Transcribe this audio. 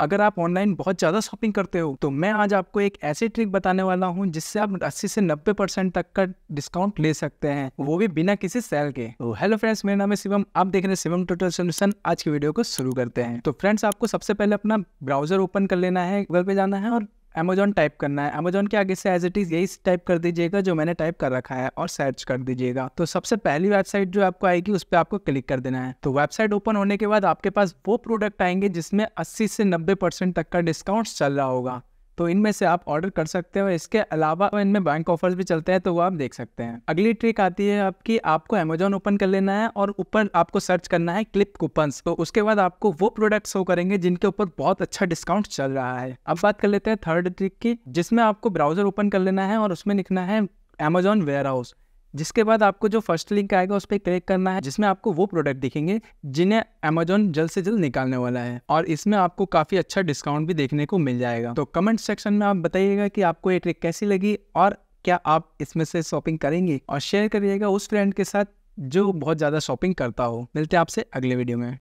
अगर आप ऑनलाइन बहुत ज़्यादा शॉपिंग करते हो तो मैं आज आपको एक ऐसी ट्रिक बताने वाला हूँ जिससे आप 80 से 90 परसेंट तक का डिस्काउंट ले सकते हैं वो भी बिना किसी सेल के तो हेलो फ्रेंड्स मेरा नाम है शिवम आप देख रहे हैं शिवम टोटल सोल्यूशन आज की वीडियो को शुरू करते हैं तो फ्रेंड्स आपको सबसे पहले अपना ब्राउजर ओपन कर लेना है गूगल पे जाना है और अमेजोन टाइप करना है अमेजोन के आगे से एज इट इज़ यही टाइप कर दीजिएगा जो मैंने टाइप कर रखा है और सर्च कर दीजिएगा तो सबसे पहली वेबसाइट जो आपको आएगी उस पर आपको क्लिक कर देना है तो वेबसाइट ओपन होने के बाद आपके पास वो प्रोडक्ट आएंगे जिसमें अस्सी से नब्बे परसेंट तक का डिस्काउंट चल रहा होगा तो इनमें से आप ऑर्डर कर सकते हो इसके अलावा इनमें बैंक ऑफर्स भी चलते हैं तो वो आप देख सकते हैं अगली ट्रिक आती है आपकी आपको अमेजोन ओपन कर लेना है और ऊपर आपको सर्च करना है क्लिप कूपन तो उसके बाद आपको वो प्रोडक्ट शो करेंगे जिनके ऊपर बहुत अच्छा डिस्काउंट चल रहा है अब बात कर लेते हैं थर्ड ट्रिक की जिसमें आपको ब्राउजर ओपन कर लेना है और उसमें लिखना है अमेजोन वेयर हाउस जिसके बाद आपको जो फर्स्ट लिंक आएगा उस पर क्लिक करना है जिसमें आपको वो प्रोडक्ट दिखेंगे जिन्हें अमेजोन जल्द से जल्द निकालने वाला है और इसमें आपको काफ़ी अच्छा डिस्काउंट भी देखने को मिल जाएगा तो कमेंट सेक्शन में आप बताइएगा कि आपको ये ट्रिक कैसी लगी और क्या आप इसमें से शॉपिंग करेंगे और शेयर करिएगा उस फ्रेंड के साथ जो बहुत ज़्यादा शॉपिंग करता हो मिलते हैं आपसे अगले वीडियो में